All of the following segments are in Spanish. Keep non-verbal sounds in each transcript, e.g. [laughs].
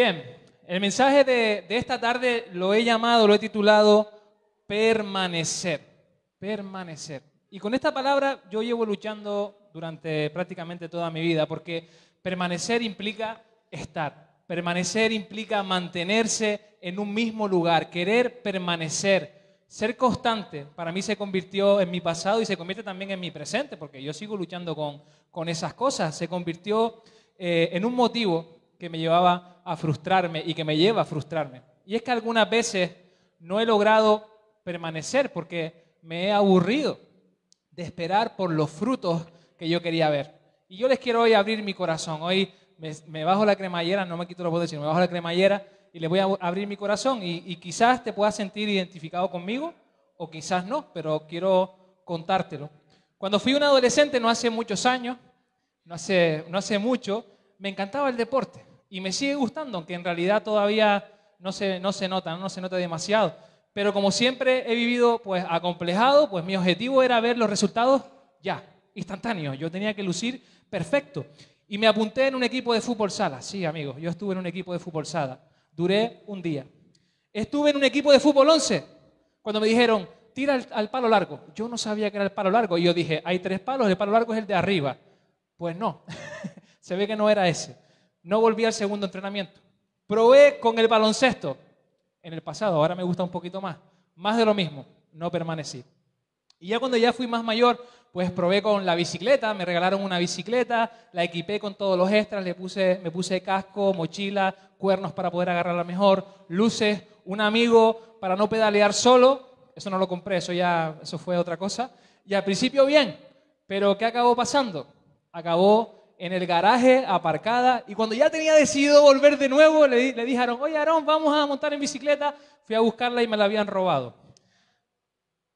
Bien, el mensaje de, esta tarde lo he llamado, lo he titulado permanecer, permanecer. Y con esta palabra yo llevo luchando durante prácticamente toda mi vida, porque permanecer implica estar, permanecer implica mantenerse en un mismo lugar, querer permanecer, ser constante. Para mí se convirtió en mi pasado y se convierte también en mi presente, porque yo sigo luchando con, con esas cosas. Se convirtió eh, en un motivo que me llevaba a frustrarme y que me lleva a frustrarme. Y es que algunas veces no he logrado permanecer porque me he aburrido de esperar por los frutos que yo quería ver. Y yo les quiero hoy abrir mi corazón. Hoy me, bajo la cremallera, no me quito los botes, sino me bajo la cremallera y les voy a abrir mi corazón. Y, quizás te puedas sentir identificado conmigo o quizás no, pero quiero contártelo. Cuando fui un adolescente, no hace muchos años, no hace, no hace mucho, me encantaba el deporte. Y me sigue gustando, aunque en realidad todavía no se, no se nota, no se nota demasiado. Pero como siempre he vivido pues acomplejado, pues mi objetivo era ver los resultados ya, instantáneos. Yo tenía que lucir perfecto. Y me apunté en un equipo de fútbol sala. Sí, amigos, yo estuve en un equipo de fútbol sala. Duré un día. Estuve en un equipo de fútbol 11 cuando me dijeron, tira al, al, palo largo. Yo no sabía que era el palo largo. Y yo dije, hay tres palos, el palo largo es el de arriba. Pues no, [laughs] se ve que no era ese no volví al segundo entrenamiento. Probé con el baloncesto en el pasado, ahora me gusta un poquito más. Más de lo mismo, no permanecí. Y ya cuando ya fui más mayor, pues probé con la bicicleta, me regalaron una bicicleta, la equipé con todos los extras, le puse, me puse casco, mochila, cuernos para poder agarrarla mejor, luces, un amigo para no pedalear solo, eso no lo compré, eso ya eso fue otra cosa. Y al principio bien, pero ¿qué acabó pasando? Acabó en el garaje, aparcada. Y cuando ya tenía decidido volver de nuevo, le, dijeron, oye Aarón, vamos a montar en bicicleta. Fui a buscarla y me la habían robado.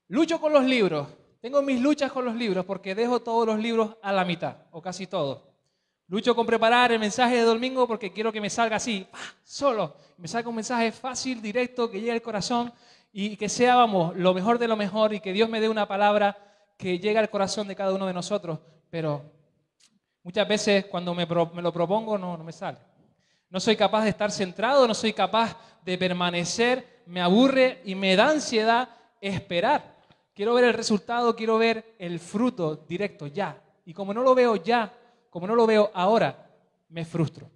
Lucho con los libros. Tengo mis luchas con los libros porque dejo todos los libros a la mitad, o casi todos. Lucho con preparar el mensaje de domingo porque quiero que me salga así, solo. Me salga un mensaje fácil, directo, que llegue al corazón y que sea, vamos, lo mejor de lo mejor y que Dios me dé una palabra que llegue al corazón de cada uno de nosotros. Pero Muchas veces cuando me, lo propongo no, no me sale. No soy capaz de estar centrado, no soy capaz de permanecer, me aburre y me da ansiedad esperar. Quiero ver el resultado, quiero ver el fruto directo ya. Y como no lo veo ya, como no lo veo ahora, me frustro.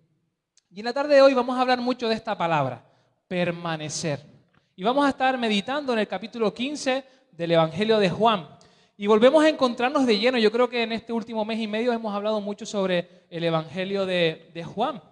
Y en la tarde de hoy vamos a hablar mucho de esta palabra, permanecer. Y vamos a estar meditando en el capítulo 15 del Evangelio de Juan. Y volvemos a encontrarnos de lleno. Yo creo que en este último mes y medio hemos hablado mucho sobre el Evangelio de, Juan.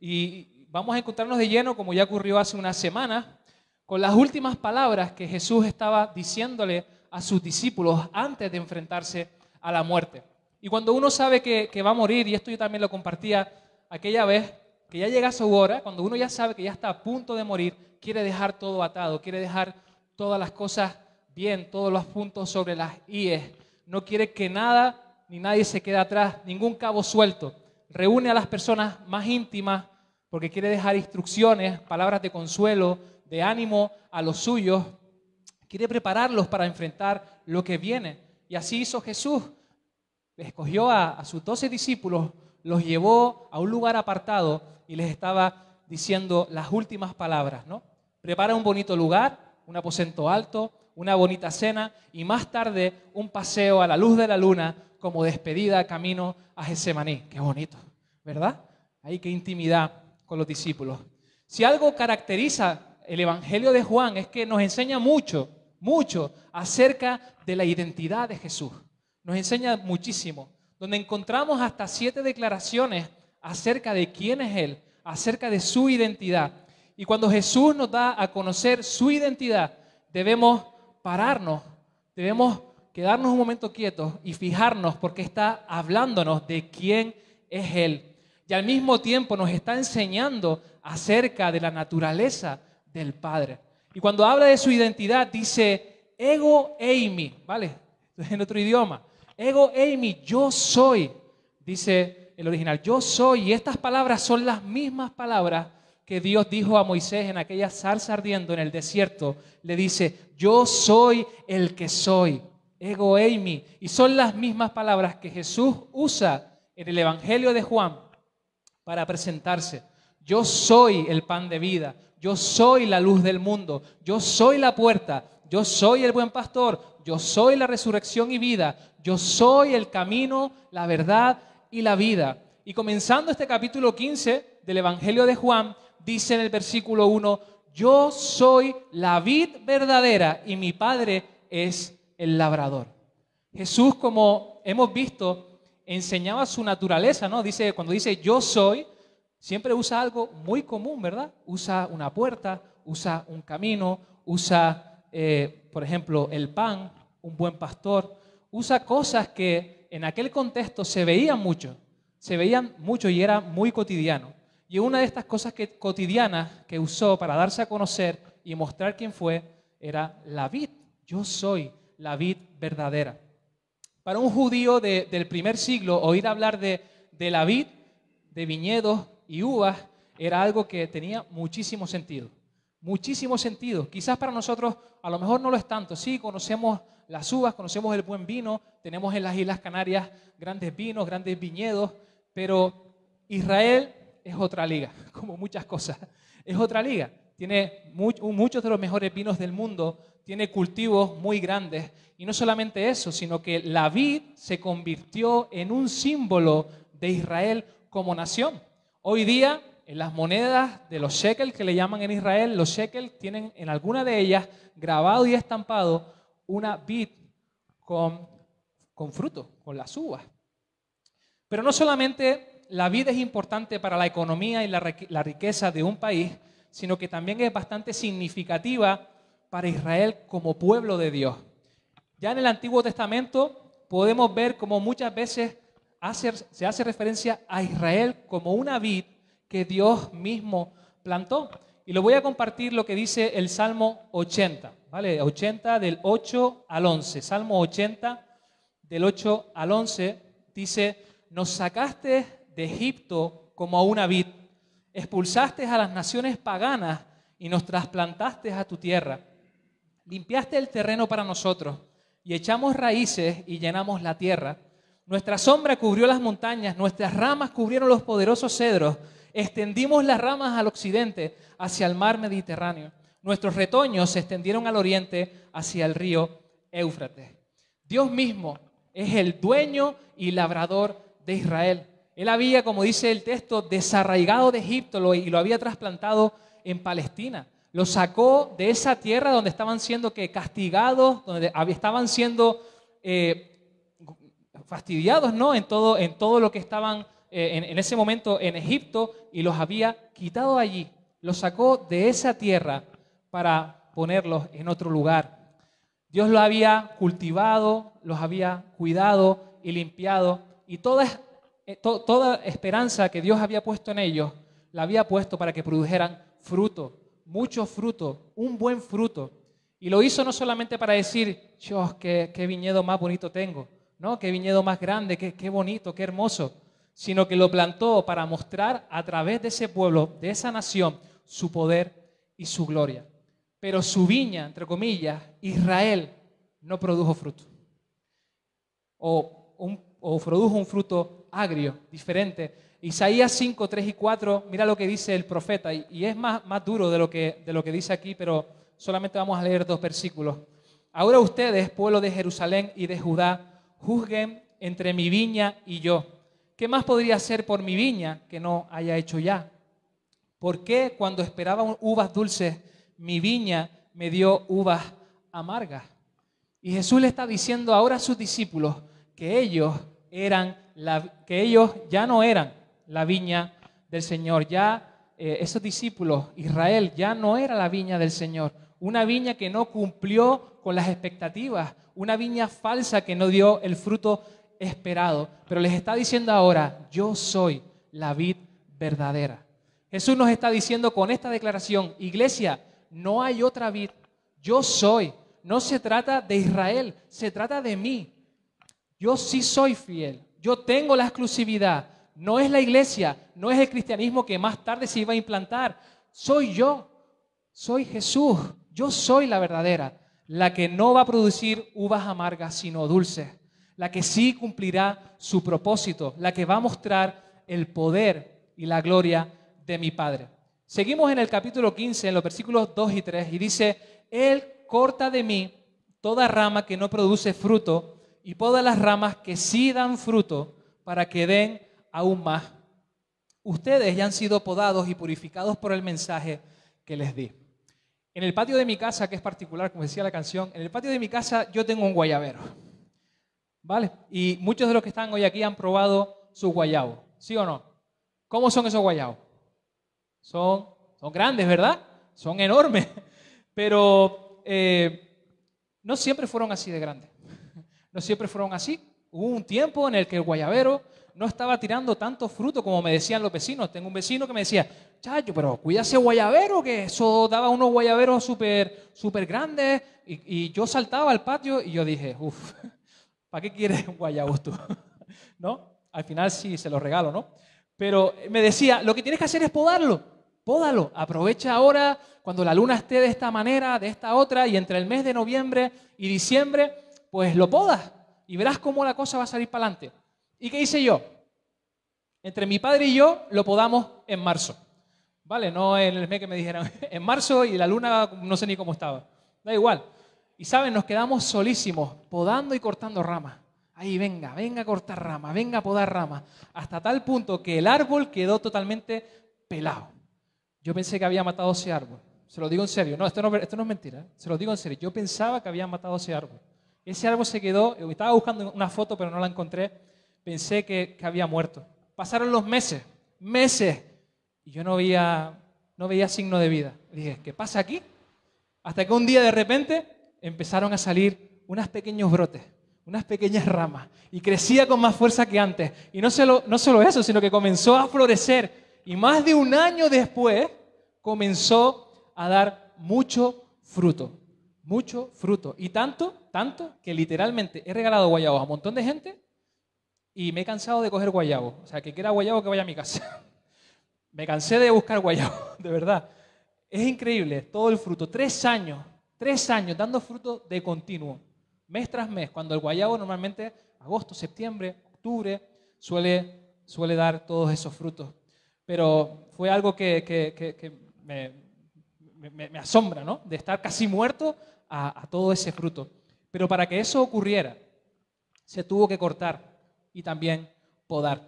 Y vamos a encontrarnos de lleno, como ya ocurrió hace una semana, con las últimas palabras que Jesús estaba diciéndole a sus discípulos antes de enfrentarse a la muerte. Y cuando uno sabe que, que va a morir, y esto yo también lo compartía aquella vez, que ya llega su hora, cuando uno ya sabe que ya está a punto de morir, quiere dejar todo atado, quiere dejar todas las cosas bien todos los puntos sobre las IES. No quiere que nada ni nadie se quede atrás, ningún cabo suelto. Reúne a las personas más íntimas porque quiere dejar instrucciones, palabras de consuelo, de ánimo a los suyos. Quiere prepararlos para enfrentar lo que viene. Y así hizo Jesús. Escogió a, sus doce discípulos, los llevó a un lugar apartado y les estaba diciendo las últimas palabras, ¿no? Prepara un bonito lugar, un aposento alto, una bonita cena y más tarde un paseo a la luz de la luna como despedida camino a Getsemaní. Qué bonito, ¿verdad? Ahí qué intimidad con los discípulos. Si algo caracteriza el Evangelio de Juan es que nos enseña mucho, mucho acerca de la identidad de Jesús. Nos enseña muchísimo, donde encontramos hasta siete declaraciones acerca de quién es Él, acerca de su identidad. Y cuando Jesús nos da a conocer su identidad, debemos pararnos, debemos quedarnos un momento quietos y fijarnos porque está hablándonos de quién es Él. Y al mismo tiempo nos está enseñando acerca de la naturaleza del Padre. Y cuando habla de su identidad dice, ego eimi, ¿vale? En otro idioma. Ego eimi, yo soy, dice el original, yo soy. Y estas palabras son las mismas palabras que Dios dijo a Moisés en aquella zarza ardiendo en el desierto, le dice, yo soy el que soy, ego eimi. Y son las mismas palabras que Jesús usa en el Evangelio de Juan para presentarse. Yo soy el pan de vida, yo soy la luz del mundo, yo soy la puerta, yo soy el buen pastor, yo soy la resurrección y vida, yo soy el camino, la verdad y la vida. Y comenzando este capítulo 15 del Evangelio de Juan, dice en el versículo 1, yo soy la vid verdadera y mi padre es el labrador. Jesús, como hemos visto, enseñaba su naturaleza, ¿no? Dice, cuando dice yo soy, siempre usa algo muy común, ¿verdad? Usa una puerta, usa un camino, usa, eh, por ejemplo, el pan, un buen pastor, usa cosas que en aquel contexto se veían mucho, se veían mucho y era muy cotidiano. Y una de estas cosas cotidianas que usó para darse a conocer y mostrar quién fue era la vid. Yo soy la vid verdadera. Para un judío del primer siglo, oír hablar de, de la vid, de viñedos y uvas, era algo que tenía muchísimo sentido. Muchísimo sentido. Quizás para nosotros a lo mejor no lo es tanto. Sí, conocemos las uvas, conocemos el buen vino, tenemos en las Islas Canarias grandes vinos, grandes viñedos, pero Israel es otra liga, [laughs] como muchas cosas. Es otra liga. Tiene muchos de los mejores vinos del mundo, tiene cultivos muy grandes. Y no solamente eso, sino que la vid se convirtió en un símbolo de Israel como nación. Hoy día, en las monedas de los shekel que le llaman en Israel, los shekel tienen en alguna de ellas grabado y estampado una vid con, con fruto, con las uvas. Pero no solamente la vida es importante para la economía y la, riqueza de un país, sino que también es bastante significativa para Israel como pueblo de Dios. Ya en el Antiguo Testamento podemos ver cómo muchas veces se hace referencia a Israel como una vid que Dios mismo plantó. Y lo voy a compartir lo que dice el Salmo 80, ¿vale? 80 del 8 al 11. Salmo 80 del 8 al 11 dice, nos sacaste de Egipto como a una vid. Expulsaste a las naciones paganas y nos trasplantaste a tu tierra. Limpiaste el terreno para nosotros y echamos raíces y llenamos la tierra. Nuestra sombra cubrió las montañas, nuestras ramas cubrieron los poderosos cedros. Extendimos las ramas al occidente, hacia el mar Mediterráneo. Nuestros retoños se extendieron al oriente, hacia el río Éufrates. Dios mismo es el dueño y labrador de Israel. Él había, como dice el texto, desarraigado de Egipto y lo había trasplantado en Palestina. Lo sacó de esa tierra donde estaban siendo castigados, donde estaban siendo eh, fastidiados ¿no? en, todo, en todo lo que estaban eh, en, ese momento en Egipto y los había quitado allí. Los sacó de esa tierra para ponerlos en otro lugar. Dios los había cultivado, los había cuidado y limpiado. Y todas. Eh, toda esperanza que Dios había puesto en ellos, la había puesto para que produjeran fruto, mucho fruto, un buen fruto. Y lo hizo no solamente para decir, Dios, qué, viñedo más bonito tengo, ¿no? Qué viñedo más grande, qué, qué bonito, qué hermoso, sino que lo plantó para mostrar a través de ese pueblo, de esa nación, su poder y su gloria. Pero su viña, entre comillas, Israel, no produjo fruto. O, o, produjo un fruto agrio, diferente. Isaías 5, 3 y 4, mira lo que dice el profeta, y, es más, más duro de lo, que, de lo que dice aquí, pero solamente vamos a leer dos versículos. Ahora ustedes, pueblo de Jerusalén y de Judá, juzguen entre mi viña y yo. ¿Qué más podría hacer por mi viña que no haya hecho ya? ¿Por qué cuando esperaba uvas dulces, mi viña me dio uvas amargas? Y Jesús le está diciendo ahora a sus discípulos que ellos eran que ellos ya no eran la viña del Señor, ya eh, esos discípulos, Israel ya no era la viña del Señor, una viña que no cumplió con las expectativas, una viña falsa que no dio el fruto esperado, pero les está diciendo ahora, yo soy la vid verdadera. Jesús nos está diciendo con esta declaración, iglesia, no hay otra vid, yo soy, no se trata de Israel, se trata de mí. Yo sí soy fiel, yo tengo la exclusividad. No es la iglesia, no es el cristianismo que más tarde se iba a implantar. Soy yo, soy Jesús. Yo soy la verdadera, la que no va a producir uvas amargas, sino dulces. La que sí cumplirá su propósito, la que va a mostrar el poder y la gloria de mi Padre. Seguimos en el capítulo 15, en los versículos 2 y 3, y dice, Él corta de mí toda rama que no produce fruto y todas las ramas que sí dan fruto para que den aún más. Ustedes ya han sido podados y purificados por el mensaje que les di. En el patio de mi casa, que es particular, como decía la canción, en el patio de mi casa yo tengo un guayabero. ¿Vale? Y muchos de los que están hoy aquí han probado sus guayabos. ¿sí o no? ¿Cómo son esos guayabos? Son, son grandes, ¿verdad? Son enormes. [laughs] Pero eh, no siempre fueron así de grandes no siempre fueron así. Hubo un tiempo en el que el guayabero no estaba tirando tanto fruto como me decían los vecinos. Tengo un vecino que me decía, chacho, pero cuídase guayabero, que eso daba unos guayaberos súper super grandes. Y, yo saltaba al patio y yo dije, uff, [laughs] ¿para qué quieres un guayabo tú? [laughs] ¿No? Al final sí se lo regalo, ¿no? Pero me decía, lo que tienes que hacer es podarlo, pódalo, aprovecha ahora cuando la luna esté de esta manera, de esta otra, y entre el mes de noviembre y diciembre pues lo podas y verás cómo la cosa va a salir para adelante. ¿Y qué hice yo? Entre mi padre y yo lo podamos en marzo. ¿Vale? No en el mes que me dijeron, [laughs] en marzo y la luna no sé ni cómo estaba. Da igual. Y saben, nos quedamos solísimos, podando y cortando ramas. Ahí, venga, venga a cortar ramas, venga a podar ramas. Hasta tal punto que el árbol quedó totalmente pelado. Yo pensé que había matado ese árbol. Se lo digo en serio. No, esto no, esto no es mentira. ¿eh? Se lo digo en serio. Yo pensaba que había matado ese árbol. Ese árbol se quedó, eh, estaba buscando una foto pero no la encontré, pensé que, había muerto. Pasaron los meses, meses, y yo no veía, no veía signo de vida. Dije, ¿qué pasa aquí? Hasta que un día de repente empezaron a salir unos pequeños brotes, unas pequeñas ramas, y crecía con más fuerza que antes. Y no solo, no solo eso, sino que comenzó a florecer. Y más de un año después comenzó a dar mucho fruto mucho fruto. Y tanto, tanto, que literalmente he regalado guayabos a un montón de gente y me he cansado de coger guayabos. O sea, que quiera guayabo que vaya a mi casa. [laughs] me cansé de buscar guayabos, [laughs] de verdad. Es increíble, todo el fruto. Tres años, tres años dando fruto de continuo, mes tras mes, cuando el guayabo normalmente, agosto, septiembre, octubre, suele, suele dar todos esos frutos. Pero fue algo que me, me, asombra, ¿no? De estar casi muerto a, todo ese fruto. Pero para que eso ocurriera, se tuvo que cortar y también podar.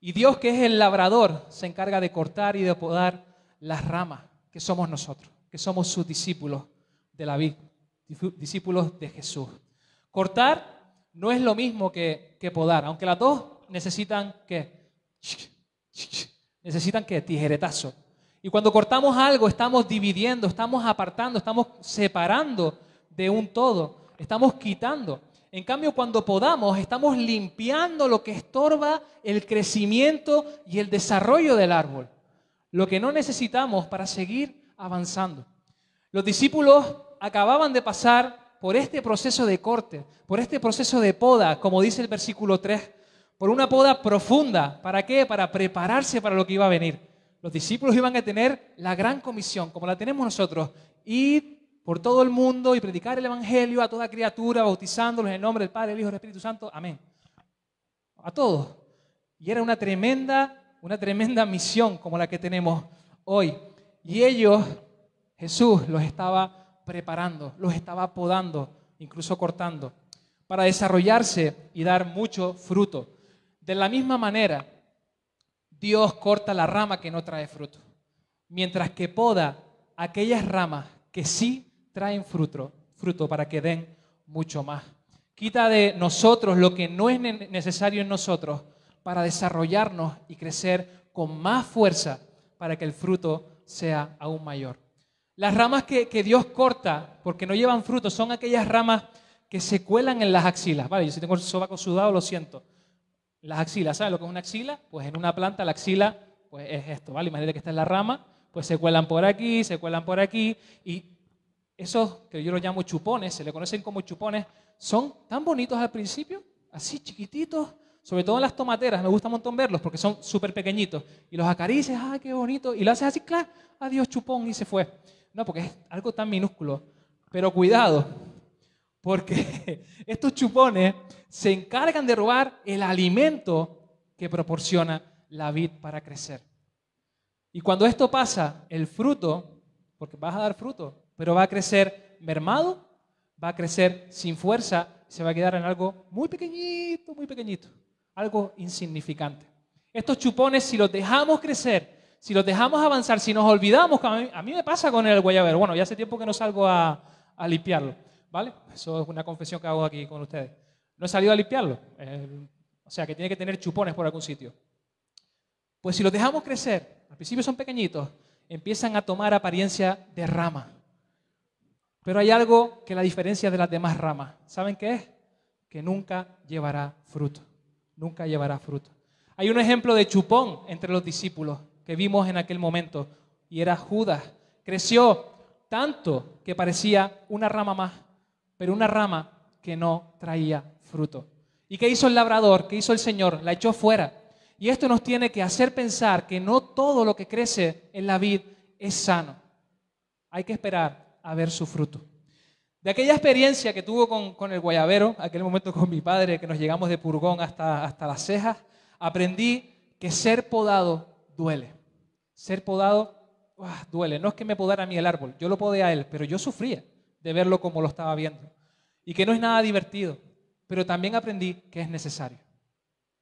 Y Dios, que es el labrador, se encarga de cortar y de podar las ramas que somos nosotros, que somos sus discípulos de la vida, discípulos de Jesús. Cortar no es lo mismo que, que podar, aunque las dos necesitan que necesitan que tijeretazo, y cuando cortamos algo, estamos dividiendo, estamos apartando, estamos separando de un todo, estamos quitando. En cambio, cuando podamos, estamos limpiando lo que estorba el crecimiento y el desarrollo del árbol, lo que no necesitamos para seguir avanzando. Los discípulos acababan de pasar por este proceso de corte, por este proceso de poda, como dice el versículo 3, por una poda profunda. ¿Para qué? Para prepararse para lo que iba a venir. Los discípulos iban a tener la gran comisión, como la tenemos nosotros, ir por todo el mundo y predicar el Evangelio a toda criatura, bautizándolos en el nombre del Padre, del Hijo y del Espíritu Santo. Amén. A todos. Y era una tremenda, una tremenda misión como la que tenemos hoy. Y ellos, Jesús los estaba preparando, los estaba podando, incluso cortando, para desarrollarse y dar mucho fruto. De la misma manera, Dios corta la rama que no trae fruto, mientras que poda aquellas ramas que sí traen fruto, fruto para que den mucho más. Quita de nosotros lo que no es necesario en nosotros para desarrollarnos y crecer con más fuerza para que el fruto sea aún mayor. Las ramas que, Dios corta porque no llevan fruto son aquellas ramas que se cuelan en las axilas. Vale, yo si tengo el sobaco sudado, lo siento. Las axilas, ¿sabes lo que es una axila? Pues en una planta la axila pues es esto, ¿vale? Imagínate que está en la rama, pues se cuelan por aquí, se cuelan por aquí y esos que yo los llamo chupones, se le conocen como chupones, son tan bonitos al principio, así chiquititos, sobre todo en las tomateras, me gusta un montón verlos porque son súper pequeñitos. Y los acaricias, ¡ah, qué bonito! Y lo haces así, ¡claro! ¡Adiós, chupón! Y se fue. No, porque es algo tan minúsculo. Pero cuidado, porque [laughs] estos chupones se encargan de robar el alimento que proporciona la vid para crecer. Y cuando esto pasa, el fruto, porque vas a dar fruto, pero va a crecer mermado, va a crecer sin fuerza, se va a quedar en algo muy pequeñito, muy pequeñito, algo insignificante. Estos chupones, si los dejamos crecer, si los dejamos avanzar, si nos olvidamos, a mí, me pasa con el guayabero, bueno, ya hace tiempo que no salgo a limpiarlo ¿Vale? Eso es una confesión que hago aquí con ustedes. No he salido a limpiarlo. o sea, que tiene que tener chupones por algún sitio. Pues si los dejamos crecer, al principio son pequeñitos, empiezan a tomar apariencia de rama. Pero hay algo que la diferencia de las demás ramas. ¿Saben qué es? Que nunca llevará fruto. Nunca llevará fruto. Hay un ejemplo de chupón entre los discípulos que vimos en aquel momento y era Judas. Creció tanto que parecía una rama más pero una rama que no traía fruto. ¿Y qué hizo el labrador? ¿Qué hizo el Señor? La echó fuera. Y esto nos tiene que hacer pensar que no todo lo que crece en la vid es sano. Hay que esperar a ver su fruto. De aquella experiencia que tuvo con, el guayabero, aquel momento con mi padre, que nos llegamos de Purgón hasta, hasta las cejas, aprendí que ser podado duele. Ser podado duele. No es que me podara a mí el árbol, yo lo podé a él, pero yo sufría de verlo como lo estaba viendo. Y que no es nada divertido, pero también aprendí que es necesario.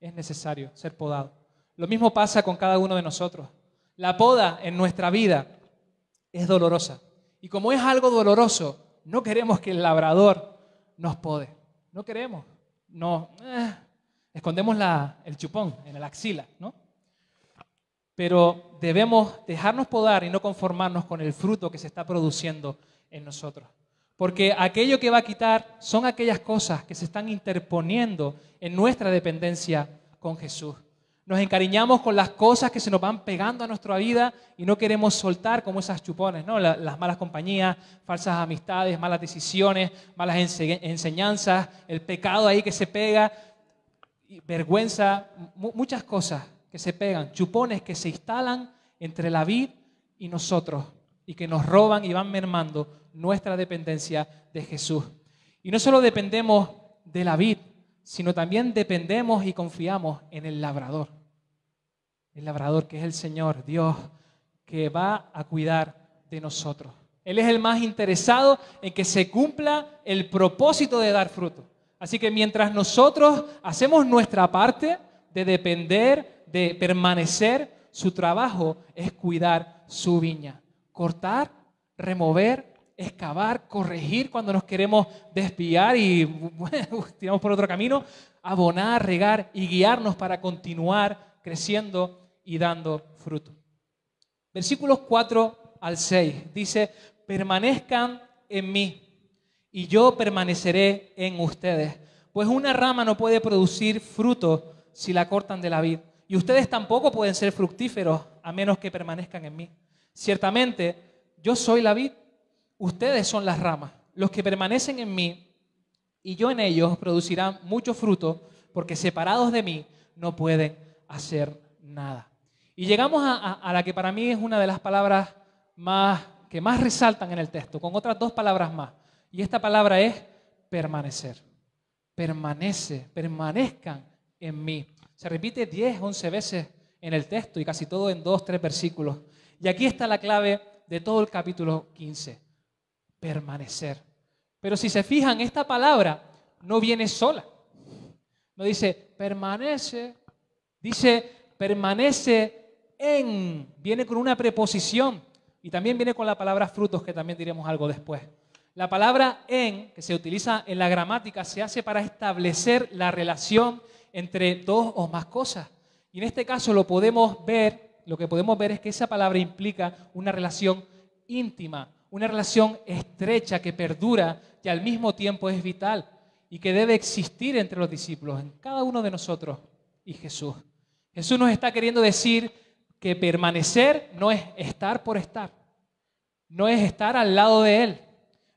Es necesario ser podado. Lo mismo pasa con cada uno de nosotros. La poda en nuestra vida es dolorosa. Y como es algo doloroso, no queremos que el labrador nos pode. No queremos. No, eh, escondemos el chupón en el axila, ¿no? Pero debemos dejarnos podar y no conformarnos con el fruto que se está produciendo en nosotros. Porque aquello que va a quitar son aquellas cosas que se están interponiendo en nuestra dependencia con Jesús. Nos encariñamos con las cosas que se nos van pegando a nuestra vida y no queremos soltar como esas chupones, ¿no? las malas compañías, falsas amistades, malas decisiones, malas enseñanzas, el pecado ahí que se pega, vergüenza, muchas cosas que se pegan, chupones que se instalan entre la vid y nosotros y que nos roban y van mermando nuestra dependencia de Jesús. Y no solo dependemos de la vid, sino también dependemos y confiamos en el labrador. El labrador que es el Señor, Dios, que va a cuidar de nosotros. Él es el más interesado en que se cumpla el propósito de dar fruto. Así que mientras nosotros hacemos nuestra parte de depender, de permanecer, su trabajo es cuidar su viña, cortar, remover, excavar, corregir cuando nos queremos desviar y bueno, [laughs] tiramos por otro camino, abonar, regar y guiarnos para continuar creciendo y dando fruto. Versículos 4 al 6 dice, permanezcan en mí y yo permaneceré en ustedes, pues una rama no puede producir fruto si la cortan de la vid, y ustedes tampoco pueden ser fructíferos a menos que permanezcan en mí. Ciertamente, yo soy la vid Ustedes son las ramas. Los que permanecen en mí y yo en ellos producirán mucho fruto, porque separados de mí no pueden hacer nada. Y llegamos a, la que para mí es una de las palabras más, que más resaltan en el texto, con otras dos palabras más. Y esta palabra es permanecer. Permanece, permanezcan en mí. Se repite 10, 11 veces en el texto y casi todo en dos, 3 versículos. Y aquí está la clave de todo el capítulo 15 permanecer. Pero si se fijan, esta palabra no viene sola. No dice permanece, dice permanece en, viene con una preposición y también viene con la palabra frutos, que también diremos algo después. La palabra en, que se utiliza en la gramática, se hace para establecer la relación entre dos o más cosas. Y en este caso lo podemos ver, lo que podemos ver es que esa palabra implica una relación íntima, una relación estrecha que perdura y al mismo tiempo es vital y que debe existir entre los discípulos, en cada uno de nosotros y Jesús. Jesús nos está queriendo decir que permanecer no es estar por estar, no es estar al lado de Él,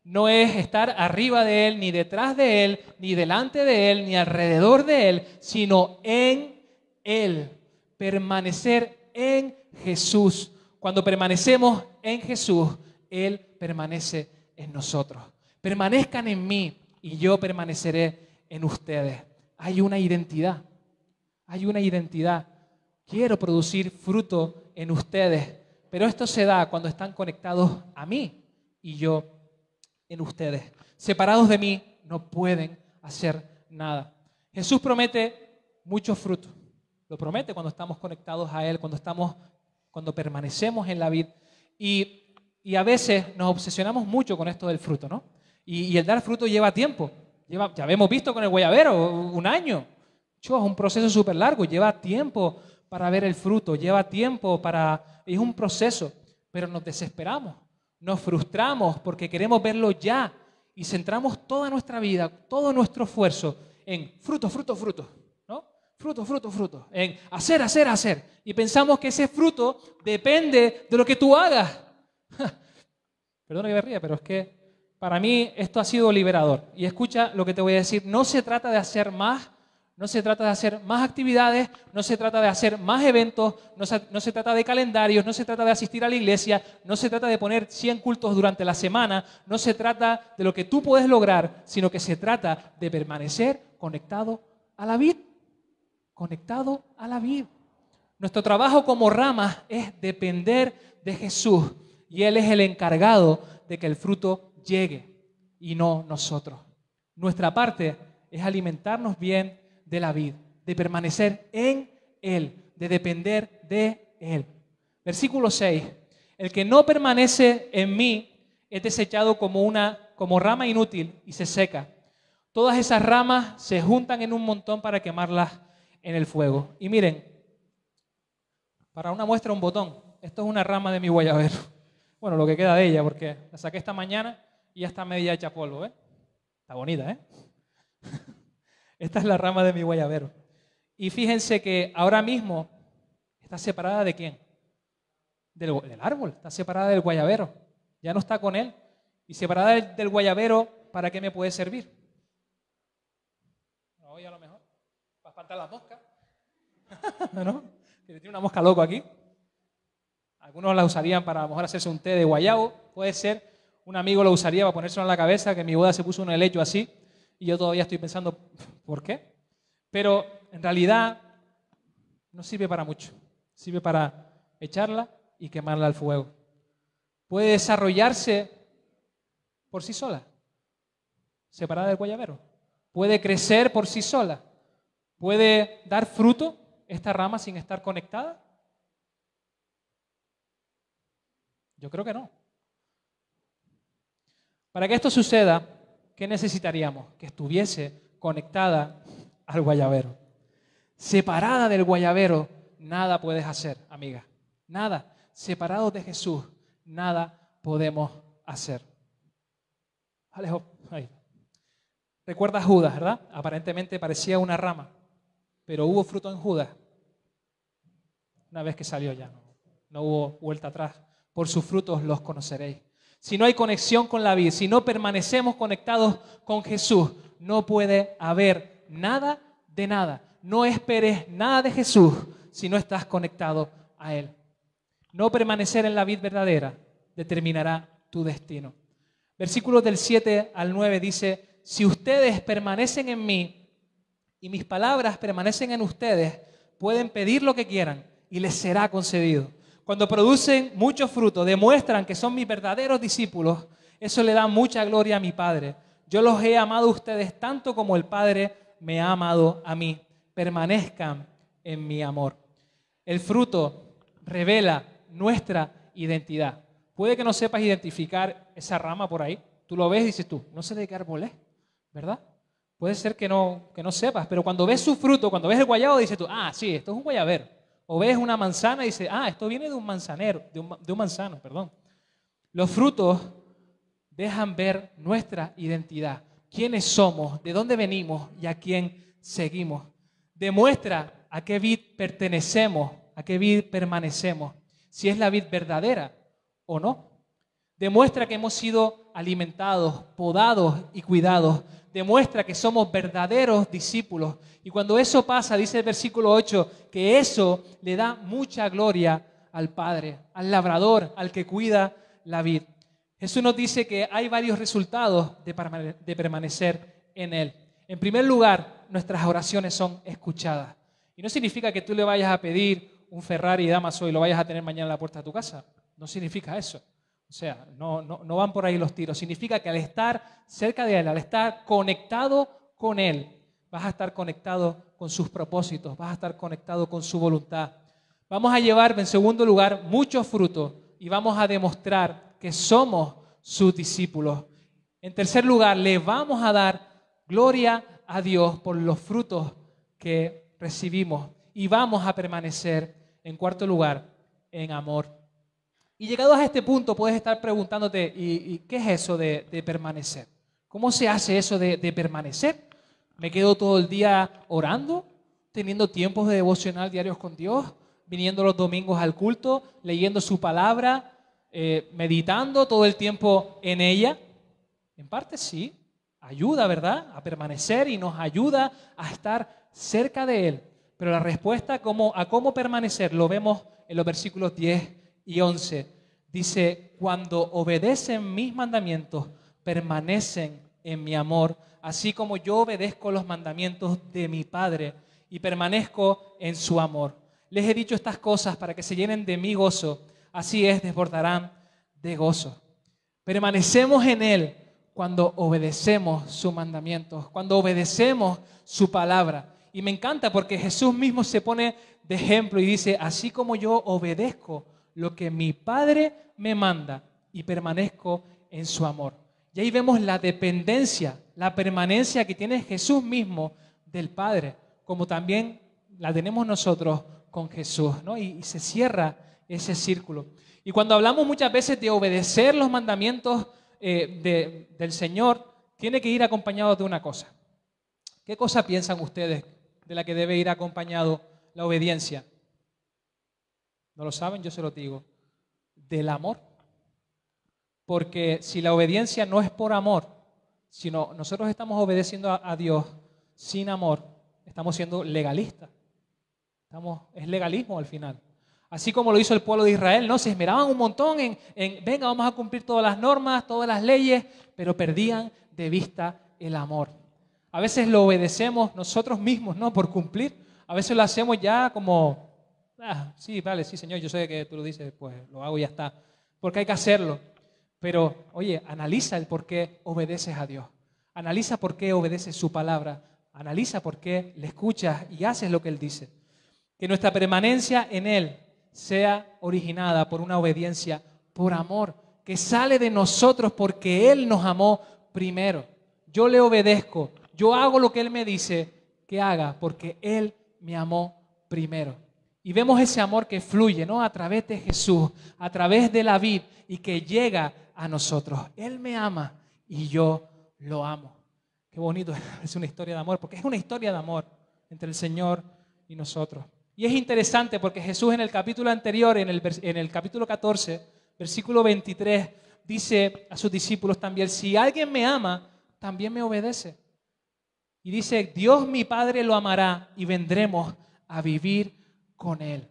no es estar arriba de Él, ni detrás de Él, ni delante de Él, ni alrededor de Él, sino en Él, permanecer en Jesús. Cuando permanecemos en Jesús, él permanece en nosotros. Permanezcan en mí y yo permaneceré en ustedes. Hay una identidad, hay una identidad. Quiero producir fruto en ustedes, pero esto se da cuando están conectados a mí y yo en ustedes. Separados de mí no pueden hacer nada. Jesús promete mucho fruto. Lo promete cuando estamos conectados a Él, cuando estamos, cuando permanecemos en la vida. Y y a veces nos obsesionamos mucho con esto del fruto, ¿no? Y, el dar fruto lleva tiempo. Lleva, ya hemos visto con el guayabero, un año. es un proceso súper largo, lleva tiempo para ver el fruto, lleva tiempo para... Es un proceso, pero nos desesperamos, nos frustramos porque queremos verlo ya y centramos toda nuestra vida, todo nuestro esfuerzo en fruto, fruto, fruto, ¿no? Fruto, fruto, fruto, en hacer, hacer, hacer. Y pensamos que ese fruto depende de lo que tú hagas. [laughs] Perdona que me ría, pero es que para mí esto ha sido liberador. Y escucha lo que te voy a decir. No se trata de hacer más, no se trata de hacer más actividades, no se trata de hacer más eventos, no se, trata de calendarios, no se trata de asistir a la iglesia, no se trata de poner 100 cultos durante la semana, no se trata de lo que tú puedes lograr, sino que se trata de permanecer conectado a la vida, conectado a la vida. Nuestro trabajo como ramas es depender de Jesús y Él es el encargado de que el fruto llegue y no nosotros. Nuestra parte es alimentarnos bien de la vida, de permanecer en Él, de depender de Él. Versículo 6. El que no permanece en mí es desechado como una como rama inútil y se seca. Todas esas ramas se juntan en un montón para quemarlas en el fuego. Y miren, para una muestra un botón. Esto es una rama de mi guayabero. Bueno, lo que queda de ella, porque la saqué esta mañana y ya está media hecha polvo, ¿eh? Está bonita, ¿eh? [laughs] Esta es la rama de mi guayabero. Y fíjense que ahora mismo está separada de quién? Del, árbol, está separada del guayabero. Ya no está con él. Y separada del, guayabero, ¿para qué me puede servir? Hoy a lo mejor, para espantar las moscas. [laughs] ¿No? tiene una mosca loco aquí. Algunos la usarían para a lo mejor hacerse un té de guayabo, puede ser. Un amigo lo usaría para ponérselo en la cabeza, que mi boda se puso el lecho así, y yo todavía estoy pensando, ¿por qué? Pero en realidad no sirve para mucho. Sirve para echarla y quemarla al fuego. Puede desarrollarse por sí sola, separada del guayabero. Puede crecer por sí sola. Puede dar fruto esta rama sin estar conectada Yo creo que no. Para que esto suceda, ¿qué necesitaríamos? Que estuviese conectada al guayabero. Separada del guayabero, nada puedes hacer, amiga. Nada. Separados de Jesús, nada podemos hacer. Alejo, ahí. Recuerda a Judas, ¿verdad? Aparentemente parecía una rama, pero hubo fruto en Judas. Una vez que salió ya, no, no hubo vuelta atrás por sus frutos los conoceréis. Si no hay conexión con la vida, si no permanecemos conectados con Jesús, no puede haber nada de nada. No esperes nada de Jesús si no estás conectado a Él. No permanecer en la vida verdadera determinará tu destino. Versículos del 7 al 9 dice, si ustedes permanecen en mí y mis palabras permanecen en ustedes, pueden pedir lo que quieran y les será concedido cuando producen mucho fruto, demuestran que son mis verdaderos discípulos, eso le da mucha gloria a mi Padre. Yo los he amado a ustedes tanto como el Padre me ha amado a mí. Permanezcan en mi amor. El fruto revela nuestra identidad. Puede que no sepas identificar esa rama por ahí. Tú lo ves y dices tú, no sé de qué árbol es, ¿verdad? Puede ser que no, que no sepas, pero cuando ves su fruto, cuando ves el guayabo, dices tú, ah, sí, esto es un guayabero. O ves una manzana y dices, ah, esto viene de un manzanero, de un, manzano, perdón. Los frutos dejan ver nuestra identidad, quiénes somos, de dónde venimos y a quién seguimos. Demuestra a qué vid pertenecemos, a qué vid permanecemos, si es la vid verdadera o no. Demuestra que hemos sido alimentados, podados y cuidados demuestra que somos verdaderos discípulos. Y cuando eso pasa, dice el versículo 8, que eso le da mucha gloria al Padre, al labrador, al que cuida la vid. Jesús nos dice que hay varios resultados de, permanecer en Él. En primer lugar, nuestras oraciones son escuchadas. Y no significa que tú le vayas a pedir un Ferrari Damaso y lo vayas a tener mañana en la puerta de tu casa. No significa eso. O sea, no, no, van por ahí los tiros. Significa que al estar cerca de Él, al estar conectado con Él, vas a estar conectado con sus propósitos, vas a estar conectado con su voluntad. Vamos a llevar, en segundo lugar, muchos frutos y vamos a demostrar que somos sus discípulos. En tercer lugar, le vamos a dar gloria a Dios por los frutos que recibimos y vamos a permanecer, en cuarto lugar, en amor. Y llegados a este punto puedes estar preguntándote, ¿y, qué es eso de, permanecer? ¿Cómo se hace eso de, permanecer? ¿Me quedo todo el día orando, teniendo tiempos de devocional diarios con Dios, viniendo los domingos al culto, leyendo su palabra, eh, meditando todo el tiempo en ella? En parte sí, ayuda, ¿verdad? A permanecer y nos ayuda a estar cerca de Él. Pero la respuesta a cómo, a cómo permanecer lo vemos en los versículos 10 y 11 dice, cuando obedecen mis mandamientos, permanecen en mi amor, así como yo obedezco los mandamientos de mi Padre y permanezco en su amor. Les he dicho estas cosas para que se llenen de mi gozo, así es, desbordarán de gozo. Permanecemos en Él cuando obedecemos sus mandamientos, cuando obedecemos su palabra. Y me encanta porque Jesús mismo se pone de ejemplo y dice, así como yo obedezco lo que mi Padre me manda y permanezco en su amor. Y ahí vemos la dependencia, la permanencia que tiene Jesús mismo del Padre, como también la tenemos nosotros con Jesús, ¿no? Y, se cierra ese círculo. Y cuando hablamos muchas veces de obedecer los mandamientos eh, del Señor, tiene que ir acompañado de una cosa. ¿Qué cosa piensan ustedes de la que debe ir acompañado la obediencia? no lo saben, yo se lo digo, del amor. Porque si la obediencia no es por amor, sino nosotros estamos obedeciendo a, Dios sin amor, estamos siendo legalistas. Estamos, es legalismo al final. Así como lo hizo el pueblo de Israel, ¿no? Se esmeraban un montón en, en, venga, vamos a cumplir todas las normas, todas las leyes, pero perdían de vista el amor. A veces lo obedecemos nosotros mismos, ¿no? Por cumplir. A veces lo hacemos ya como ah, sí, vale, sí, Señor, yo sé que tú lo dices, pues lo hago y ya está. Porque hay que hacerlo. Pero, oye, analiza el por qué obedeces a Dios. Analiza por qué obedeces su palabra. Analiza por qué le escuchas y haces lo que Él dice. Que nuestra permanencia en Él sea originada por una obediencia, por amor, que sale de nosotros porque Él nos amó primero. Yo le obedezco, yo hago lo que Él me dice que haga porque Él me amó primero. Y vemos ese amor que fluye, ¿no? A través de Jesús, a través de la vid y que llega a nosotros. Él me ama y yo lo amo. Qué bonito, [laughs] es una historia de amor, porque es una historia de amor entre el Señor y nosotros. Y es interesante porque Jesús en el capítulo anterior, en el, en el capítulo 14, versículo 23, dice a sus discípulos también, si alguien me ama, también me obedece. Y dice, Dios mi Padre lo amará y vendremos a vivir con Él.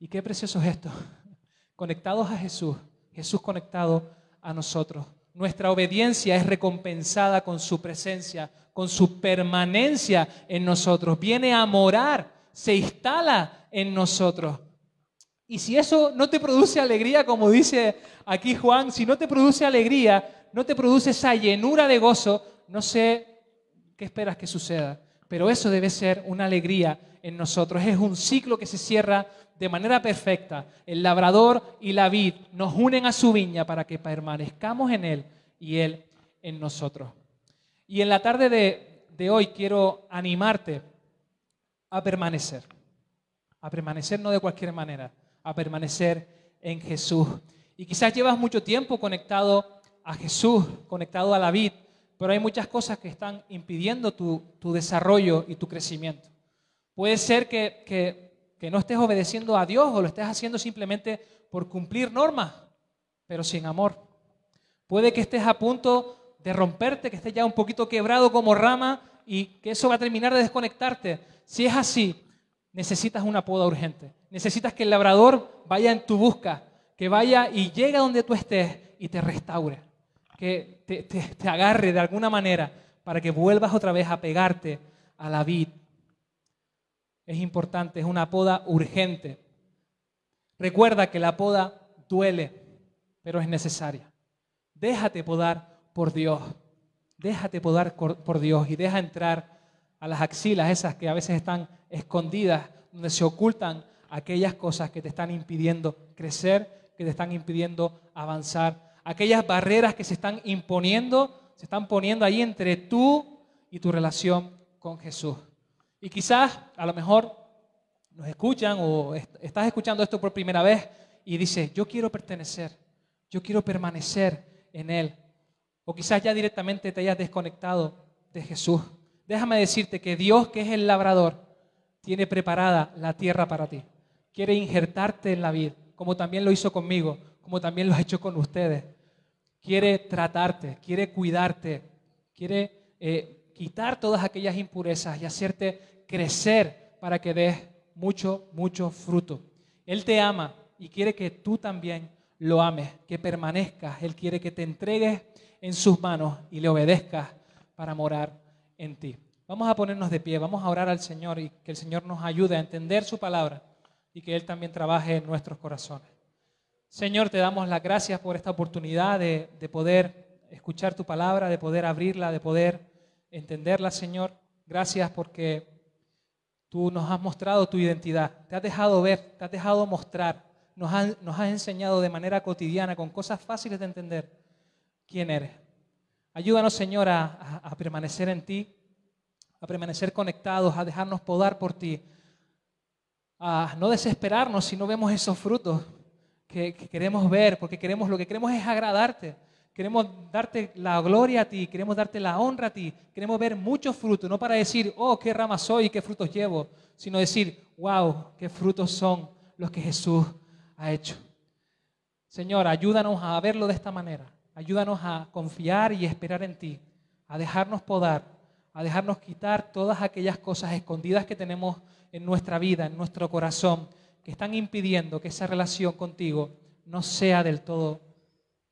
Y qué precioso es esto. [laughs] Conectados a Jesús, Jesús conectado a nosotros. Nuestra obediencia es recompensada con su presencia, con su permanencia en nosotros. Viene a morar, se instala en nosotros. Y si eso no te produce alegría, como dice aquí Juan, si no te produce alegría, no te produce esa llenura de gozo, no sé qué esperas que suceda. Pero eso debe ser una alegría en nosotros. Es un ciclo que se cierra de manera perfecta. El labrador y la vid nos unen a su viña para que permanezcamos en él y él en nosotros. Y en la tarde de, hoy quiero animarte a permanecer, a permanecer no de cualquier manera, a permanecer en Jesús. Y quizás llevas mucho tiempo conectado a Jesús, conectado a la vid, pero hay muchas cosas que están impidiendo tu desarrollo y tu crecimiento. Puede ser que, no estés obedeciendo a Dios o lo estés haciendo simplemente por cumplir normas, pero sin amor. Puede que estés a punto de romperte, que estés ya un poquito quebrado como rama y que eso va a terminar de desconectarte. Si es así, necesitas una poda urgente. Necesitas que el labrador vaya en tu busca, que vaya y llegue a donde tú estés y te restaure, que te, te, te agarre de alguna manera para que vuelvas otra vez a pegarte a la vida es importante, es una poda urgente. Recuerda que la poda duele, pero es necesaria. Déjate podar por Dios. Déjate podar por Dios y deja entrar a las axilas, esas que a veces están escondidas, donde se ocultan aquellas cosas que te están impidiendo crecer, que te están impidiendo avanzar, aquellas barreras que se están imponiendo, se están poniendo ahí entre tú y tu relación con Jesús. Y quizás, a lo mejor, nos escuchan o estás escuchando esto por primera vez y dices, yo quiero pertenecer, yo quiero permanecer en Él. O quizás ya directamente te hayas desconectado de Jesús. Déjame decirte que Dios, que es el labrador, tiene preparada la tierra para ti. Quiere injertarte en la vida, como también lo hizo conmigo, como también lo ha hecho con ustedes. Quiere tratarte, quiere cuidarte, quiere eh, quitar todas aquellas impurezas y hacerte crecer para que des mucho, mucho fruto. Él te ama y quiere que tú también lo ames, que permanezcas. Él quiere que te entregues en sus manos y le obedezcas para morar en ti. Vamos a ponernos de pie, vamos a orar al Señor y que el Señor nos ayude a entender su palabra y que Él también trabaje en nuestros corazones. Señor, te damos las gracias por esta oportunidad de, de poder escuchar tu palabra, de poder abrirla, de poder entenderla, Señor. Gracias porque tú nos has mostrado tu identidad, te has dejado ver, te has dejado mostrar, nos has, enseñado de manera cotidiana, con cosas fáciles de entender, quién eres. Ayúdanos, Señor, a, permanecer en ti, a permanecer conectados, a dejarnos podar por ti, a no desesperarnos si no vemos esos frutos que, que, queremos ver, porque queremos, lo que queremos es agradarte. Queremos darte la gloria a ti, queremos darte la honra a ti, queremos ver muchos frutos, no para decir, oh, qué rama soy y qué frutos llevo, sino decir, wow, qué frutos son los que Jesús ha hecho. Señor, ayúdanos a verlo de esta manera, ayúdanos a confiar y esperar en ti, a dejarnos podar, a dejarnos quitar todas aquellas cosas escondidas que tenemos en nuestra vida, en nuestro corazón, que están impidiendo que esa relación contigo no sea del todo,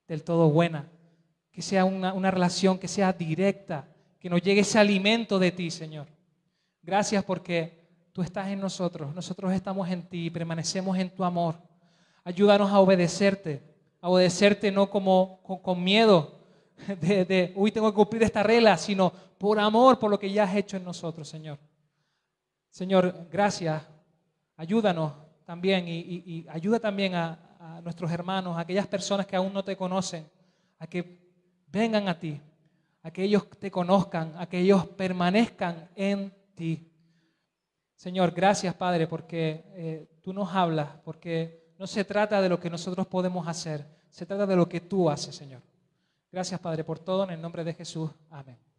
del todo buena, que sea una, relación que sea directa, que nos llegue ese alimento de ti, Señor. Gracias porque tú estás en nosotros, nosotros estamos en ti, permanecemos en tu amor. Ayúdanos a obedecerte, a obedecerte no como con, miedo [laughs] de, uy, tengo que cumplir esta regla, sino por amor, por lo que ya has hecho en nosotros, Señor. Señor, gracias. Ayúdanos también y, ayuda también a, a nuestros hermanos, a aquellas personas que aún no te conocen, a que vengan a ti, a que ellos te conozcan, a que ellos permanezcan en ti. Señor, gracias Padre, porque eh, tú nos hablas, porque no se trata de lo que nosotros podemos hacer, se trata de lo que tú haces, Señor. Gracias Padre por todo, en el nombre de Jesús. Amén.